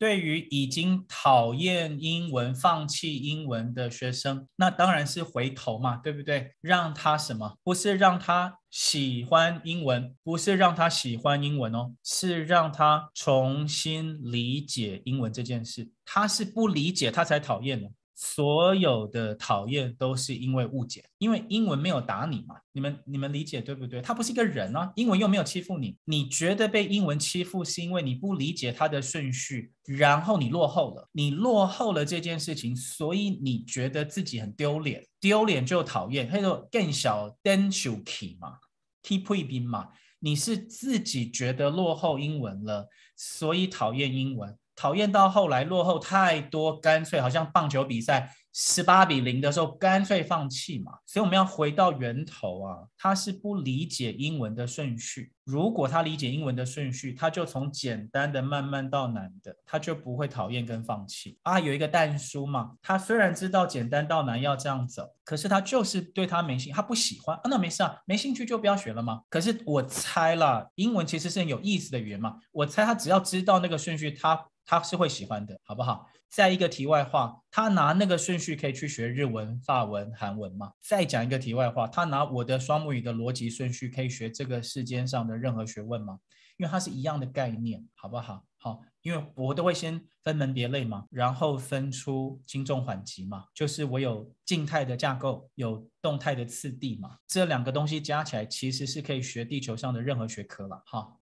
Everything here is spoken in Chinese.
对于已经讨厌英文、放弃英文的学生，那当然是回头嘛，对不对？让他什么？不是让他喜欢英文，不是让他喜欢英文哦，是让他重新理解英文这件事。他是不理解，他才讨厌的。所有的讨厌都是因为误解，因为英文没有打你嘛，你们你们理解对不对？他不是一个人啊，英文又没有欺负你，你觉得被英文欺负是因为你不理解他的顺序，然后你落后了，你落后了这件事情，所以你觉得自己很丢脸，丢脸就讨厌。他说更小 denseki 嘛，踢 i 律边嘛，你是自己觉得落后英文了，所以讨厌英文。讨厌到后来落后太多，干脆好像棒球比赛十八比零的时候，干脆放弃嘛。所以我们要回到源头啊，他是不理解英文的顺序。如果他理解英文的顺序，他就从简单的慢慢到难的，他就不会讨厌跟放弃啊。有一个蛋叔嘛，他虽然知道简单到难要这样走，可是他就是对他没兴他不喜欢啊。那没事啊，没兴趣就不要学了嘛。可是我猜了，英文其实是有意思的语言嘛。我猜他只要知道那个顺序，他他是会喜欢的，好不好？再一个题外话，他拿那个顺序可以去学日文、法文、韩文吗？再讲一个题外话，他拿我的双母语的逻辑顺序可以学这个世间上的任何学问吗？因为它是一样的概念，好不好？好，因为我都会先分门别类嘛，然后分出轻重缓急嘛，就是我有静态的架构，有动态的次第嘛，这两个东西加起来其实是可以学地球上的任何学科了，哈。